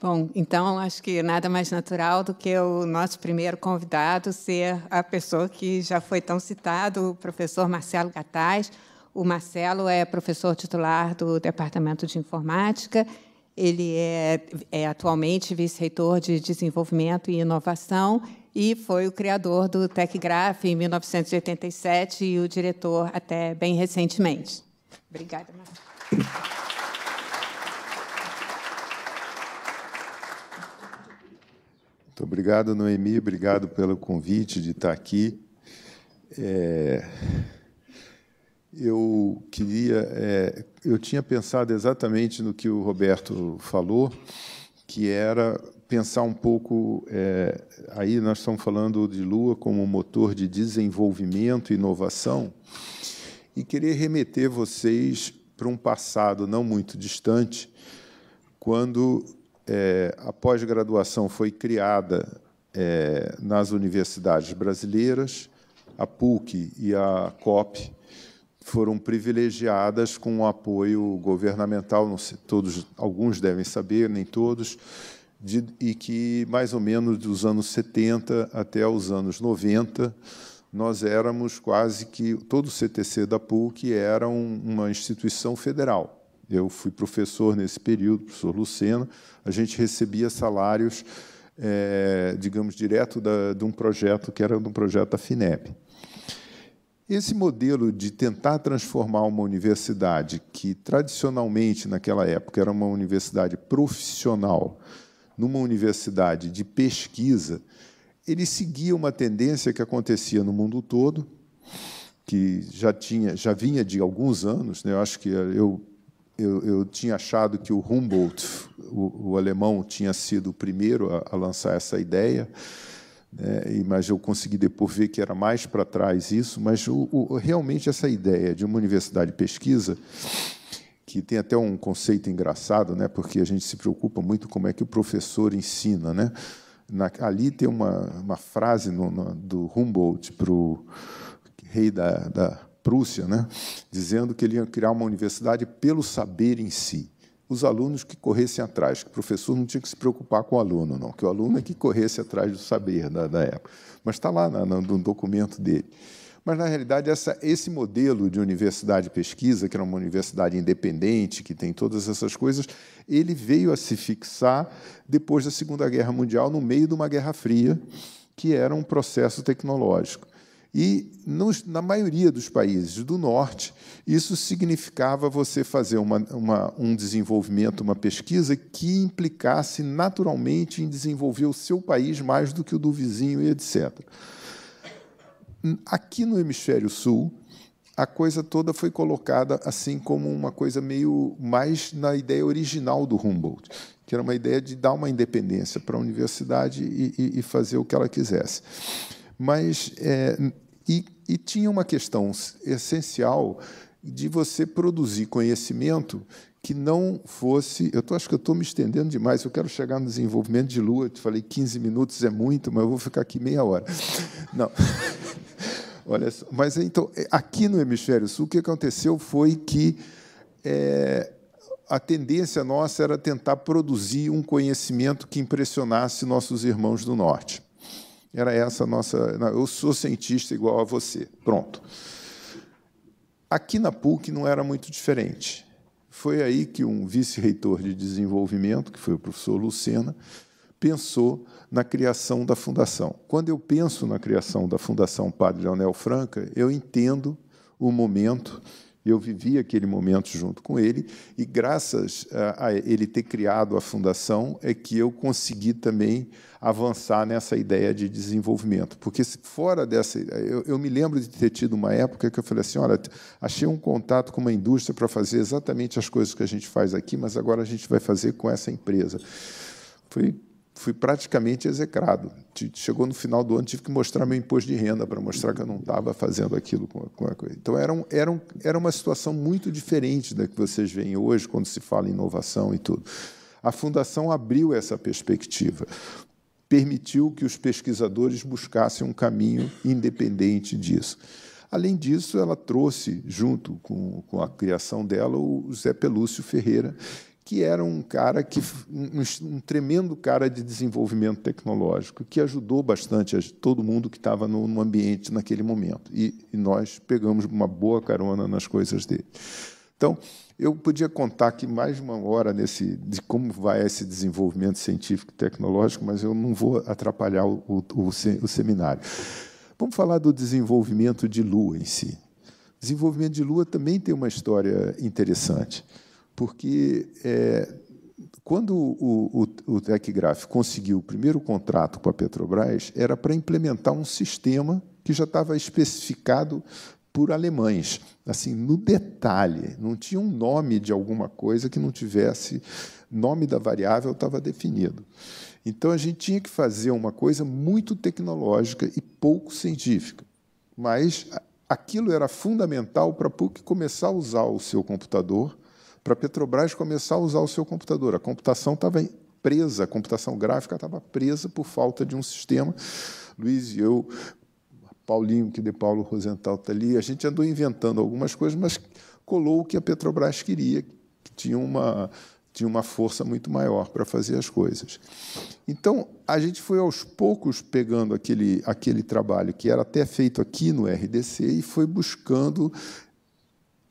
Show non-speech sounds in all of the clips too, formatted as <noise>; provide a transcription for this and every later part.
Bom, então acho que nada mais natural do que o nosso primeiro convidado ser a pessoa que já foi tão citado, o professor Marcelo Gataz. O Marcelo é professor titular do Departamento de Informática. Ele é, é atualmente vice-reitor de Desenvolvimento e Inovação e foi o criador do TecGraph em 1987 e o diretor até bem recentemente. Obrigada, Marcelo. Muito obrigado, Noemi, obrigado pelo convite de estar aqui. É, eu queria, é, eu tinha pensado exatamente no que o Roberto falou, que era pensar um pouco. É, aí nós estamos falando de Lua como motor de desenvolvimento, e inovação, e querer remeter vocês para um passado não muito distante, quando é, a pós-graduação foi criada é, nas universidades brasileiras, a PUC e a COP foram privilegiadas com o apoio governamental, não sei, todos, alguns devem saber, nem todos, de, e que mais ou menos dos anos 70 até os anos 90 nós éramos quase que todo o CTC da PUC era um, uma instituição federal. Eu fui professor nesse período, professor Lucena. A gente recebia salários, é, digamos, direto da, de um projeto que era um projeto da FINEP. Esse modelo de tentar transformar uma universidade que tradicionalmente naquela época era uma universidade profissional numa universidade de pesquisa, ele seguia uma tendência que acontecia no mundo todo, que já tinha, já vinha de alguns anos. Né? Eu acho que eu eu, eu, tinha achado que o Humboldt, o, o alemão, tinha sido o primeiro a, a lançar essa ideia, né, mas eu consegui depois ver que era mais para trás isso. Mas o, o, realmente essa ideia de uma universidade de pesquisa, que tem até um conceito engraçado, né, porque a gente se preocupa muito como é que o professor ensina. Né? Na, ali tem uma, uma frase no, no, do Humboldt para o rei da, da Prússia, né, dizendo que ele ia criar uma universidade pelo saber em si. Os alunos que corressem atrás, que o professor não tinha que se preocupar com o aluno, não, que o aluno é que corresse atrás do saber da, da época. Mas está lá na, no documento dele. Mas, na realidade, essa, esse modelo de universidade pesquisa, que era uma universidade independente, que tem todas essas coisas, ele veio a se fixar depois da Segunda Guerra Mundial, no meio de uma Guerra Fria, que era um processo tecnológico. E nos, na maioria dos países do norte, isso significava você fazer uma, uma, um desenvolvimento, uma pesquisa que implicasse naturalmente em desenvolver o seu país mais do que o do vizinho e etc. Aqui no hemisfério sul, a coisa toda foi colocada assim como uma coisa meio mais na ideia original do Humboldt, que era uma ideia de dar uma independência para a universidade e, e, e fazer o que ela quisesse. Mas é, e, e tinha uma questão essencial de você produzir conhecimento que não fosse. Eu tô, acho que estou me estendendo demais, eu quero chegar no desenvolvimento de lua. Eu te falei 15 minutos é muito, mas eu vou ficar aqui meia hora. <laughs> Não. <laughs> Olha só. Mas então, é, aqui no Hemisfério Sul, o que aconteceu foi que é, a tendência nossa era tentar produzir um conhecimento que impressionasse nossos irmãos do Norte. Era essa a nossa. Eu sou cientista igual a você. Pronto. Aqui na PUC não era muito diferente. Foi aí que um vice-reitor de desenvolvimento, que foi o professor Lucena, pensou na criação da fundação. Quando eu penso na criação da Fundação Padre Leonel Franca, eu entendo o momento eu vivi aquele momento junto com ele, e graças a ele ter criado a fundação é que eu consegui também avançar nessa ideia de desenvolvimento. Porque fora dessa. Eu, eu me lembro de ter tido uma época que eu falei assim: olha, achei um contato com uma indústria para fazer exatamente as coisas que a gente faz aqui, mas agora a gente vai fazer com essa empresa. Foi fui praticamente execrado. Chegou no final do ano, tive que mostrar meu imposto de renda para mostrar que eu não estava fazendo aquilo com a coisa. Então, era, um, era, um, era uma situação muito diferente da que vocês veem hoje quando se fala em inovação e tudo. A fundação abriu essa perspectiva, permitiu que os pesquisadores buscassem um caminho independente disso. Além disso, ela trouxe, junto com, com a criação dela, o Zé Pelúcio Ferreira, que era um cara que um, um, tremendo cara de desenvolvimento tecnológico que ajudou bastante todo mundo que estava no, no, ambiente naquele momento e, e, nós pegamos uma boa carona nas coisas dele. Então eu podia contar aqui mais uma hora nesse de como vai esse desenvolvimento científico e tecnológico, mas eu não vou atrapalhar o, o, o, o seminário. Vamos falar do desenvolvimento de Lua em si. Desenvolvimento de Lua também tem uma história interessante porque é, quando o, o, o conseguiu o primeiro contrato com a Petrobras, era para implementar um sistema que já estava especificado por alemães, assim, no detalhe, não tinha um nome de alguma coisa que não tivesse nome da variável estava definido. Então a gente tinha que fazer uma coisa muito tecnológica e pouco científica. Mas aquilo era fundamental para a PUC começar a usar o seu computador para a Petrobras começar a usar o seu computador. A computação estava presa, a computação gráfica estava presa por falta de um sistema. Luiz e eu, Paulinho, que de Paulo Rosenthal está ali, a gente andou inventando algumas coisas, mas colou o que a Petrobras queria, que tinha uma tinha uma força muito maior para fazer as coisas. Então, a gente foi aos poucos pegando aquele, aquele trabalho que era até feito aqui no RDC e foi buscando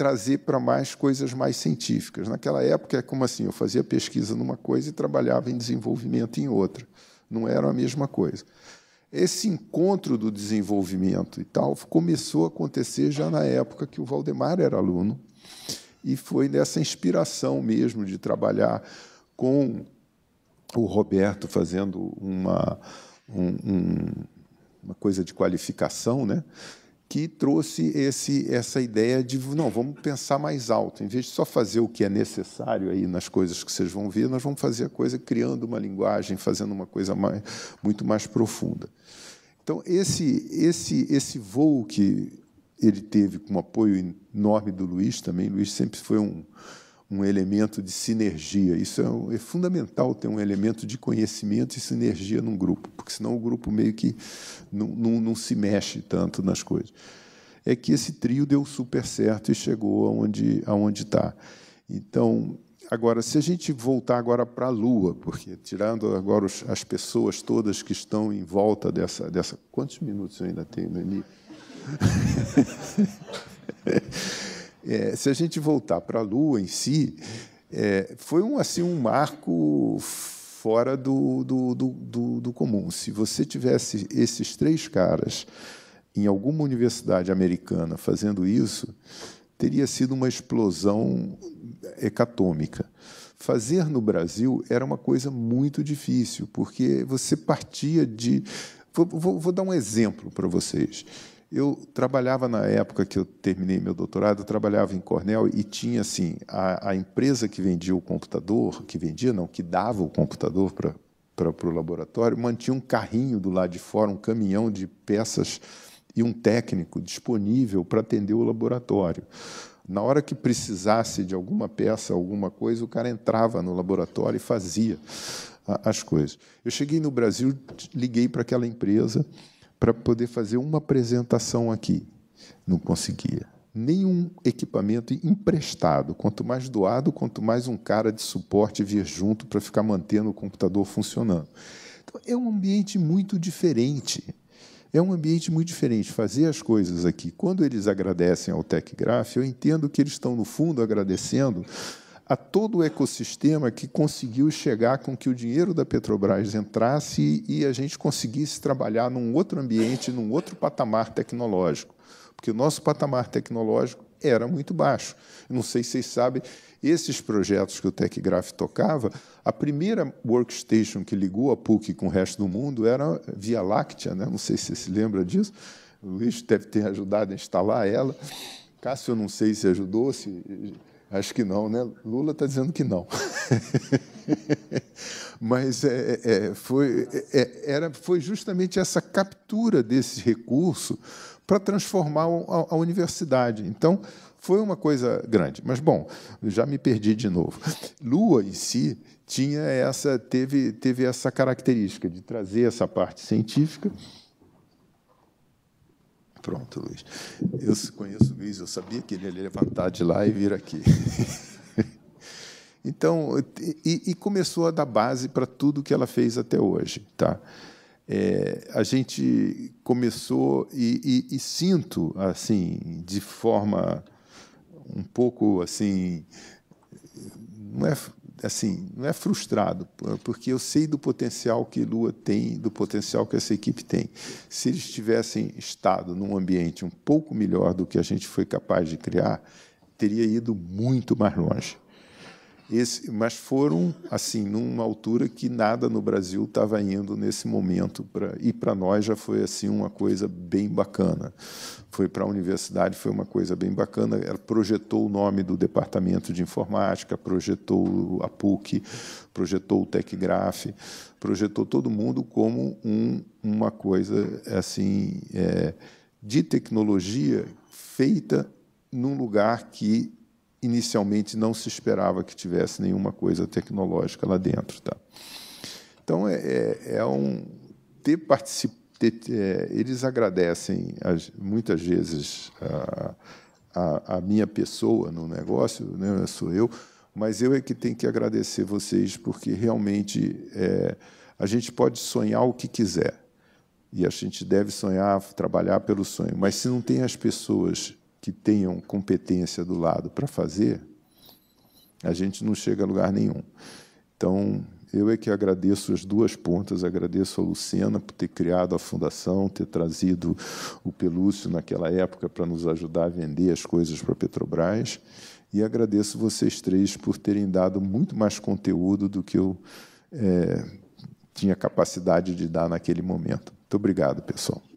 trazer para mais coisas mais científicas. Naquela época é como assim, eu fazia pesquisa numa coisa e trabalhava em desenvolvimento em outra. Não era a mesma coisa. Esse encontro do desenvolvimento e tal começou a acontecer já na época que o Valdemar era aluno e foi nessa inspiração mesmo de trabalhar com o Roberto fazendo uma, um, um, uma coisa de qualificação, né? que trouxe esse, essa ideia de não, vamos pensar mais alto. Em vez de só fazer o que é necessário aí nas coisas que vocês vão ver, nós vamos fazer a coisa criando uma linguagem, fazendo uma coisa mais, muito mais profunda. Então esse esse esse voo que ele teve com um apoio enorme do Luiz também. Luiz sempre foi um um elemento de sinergia. Isso é, é, fundamental ter um elemento de conhecimento e sinergia num grupo, porque senão o grupo meio que não, não, não se mexe tanto nas coisas. É que esse trio deu super certo e chegou aonde aonde está. Então Agora, se a gente voltar agora para a Lua, porque tirando agora os, as pessoas todas que estão em volta dessa, dessa... Quantos minutos eu ainda tenho, Dani? <laughs> É, se a gente voltar para a Lua em si, é, foi um, assim, um marco fora do, do, do, do, comum. Se você tivesse esses três caras em alguma universidade americana fazendo isso, teria sido uma explosão hecatômica. Fazer no Brasil era uma coisa muito difícil, porque você partia de. Vou, vou, vou dar um exemplo para vocês. Eu trabalhava na época que eu terminei meu doutorado, eu trabalhava em Cornell e tinha assim a, a empresa que vendia o computador, que vendia não, que dava o computador para para o laboratório, mantinha um carrinho do lado de fora, um caminhão de peças e um técnico disponível para atender o laboratório. Na hora que precisasse de alguma peça, alguma coisa, o cara entrava no laboratório e fazia as coisas. Eu cheguei no Brasil, liguei para aquela empresa para poder fazer uma apresentação aqui. Não conseguia. Nenhum equipamento emprestado. Quanto mais doado, quanto mais um cara de suporte vir junto para ficar mantendo o computador funcionando. Então, é um ambiente muito diferente. É um ambiente muito diferente. Fazer as coisas aqui, quando eles agradecem ao TechGraph, eu entendo que eles estão, no fundo, agradecendo a todo o ecossistema que conseguiu chegar com que o dinheiro da Petrobras entrasse e a gente conseguisse trabalhar num outro ambiente, num outro patamar tecnológico. Porque o nosso patamar tecnológico era muito baixo. Não sei se vocês sabem, esses projetos que o TechGraph tocava, a primeira workstation que ligou a PUC com o resto do mundo era Via Láctea, né? não sei se você se lembra disso, o Luiz deve ter ajudado a instalar ela, Cássio, eu não sei se ajudou, se Acho que não, né? Lula está dizendo que não. <laughs> Mas é, é, é foi, é, é, era, foi justamente essa captura desse recurso para transformar a, a, universidade. Então, foi uma coisa grande. Mas, bom, já me perdi de novo. Lua em si tinha essa, teve, teve essa característica de trazer essa parte científica Pronto, Luiz. Eu conheço o Luiz, eu sabia que ele ia levantar de lá e vir aqui. <laughs> Então, e, e, começou a dar base para tudo que ela fez até hoje. Tá? É, a gente começou, e, e, e, sinto, assim, de forma um pouco assim. Não é assim, não é frustrado, porque eu sei do potencial que Lua tem, do potencial que essa equipe tem. Se eles tivessem estado num ambiente um pouco melhor do que a gente foi capaz de criar, teria ido muito mais longe. Esse, mas foram assim numa altura que nada no Brasil estava indo nesse momento pra, e para nós já foi assim uma coisa bem bacana foi para a universidade foi uma coisa bem bacana ela projetou o nome do departamento de informática projetou a PUC projetou o Tecgraph projetou todo mundo como um, uma coisa assim é, de tecnologia feita num lugar que inicialmente não se esperava que tivesse nenhuma coisa tecnológica lá dentro. Tá? Então, é, é, é um. Ter particip... Ter, é, eles agradecem as, muitas vezes a, a, a, minha pessoa no negócio, né? sou eu, mas eu é que tenho que agradecer vocês, porque realmente é, a gente pode sonhar o que quiser. E a gente deve sonhar, trabalhar pelo sonho. Mas se não tem as pessoas que tenham competência do lado para fazer, a gente não chega a lugar nenhum. Então, eu é que agradeço as duas pontas, agradeço a Lucena por ter criado a fundação, ter trazido o Pelúcio naquela época para nos ajudar a vender as coisas para a Petrobras, e agradeço vocês três por terem dado muito mais conteúdo do que eu é, tinha capacidade de dar naquele momento. Muito obrigado, pessoal.